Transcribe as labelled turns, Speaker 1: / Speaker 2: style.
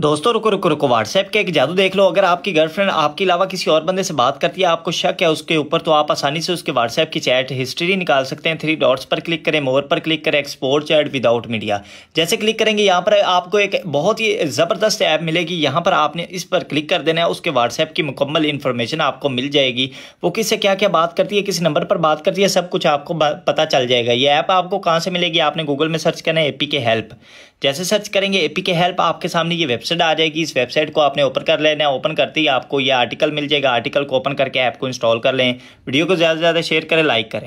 Speaker 1: दोस्तों रुको रुको रुको व्हाट्सएप के एक जादू देख लो अगर आपकी गर्लफ्रेंड आपके अलावा किसी और बंदे से बात करती है आपको शक है उसके ऊपर तो आप आसानी से उसके व्हाट्सएप की चैट हिस्ट्री निकाल सकते हैं थ्री डॉट्स पर क्लिक करें मोर पर क्लिक करें एक्सपोर्ट चैट विदाउट मीडिया जैसे क्लिक करेंगे यहाँ पर आपको एक बहुत ही ज़बरदस्त ऐप मिलेगी यहाँ पर आपने इस पर क्लिक कर देना है उसके व्हाट्सएप की मुकम्मल इन्फॉर्मेशन आपको मिल जाएगी वो किससे क्या क्या बात करती है किस नंबर पर बात करती है सब कुछ आपको पता चल जाएगा ये ऐप आपको कहाँ से मिलेगी आपने गूगल में सर्च करना है ए हेल्प जैसे सर्च करेंगे ए हेल्प आपके सामने ये वेबसाइट वेबसाइट आ जाएगी इस वेबसाइट को आपने ओपन कर लेना है ओपन करते ही आपको यह आर्टिकल मिल जाएगा आर्टिकल को ओपन करके ऐप को इंस्टॉल कर लें वीडियो को ज़्यादा से ज़्यादा शेयर करें लाइक करें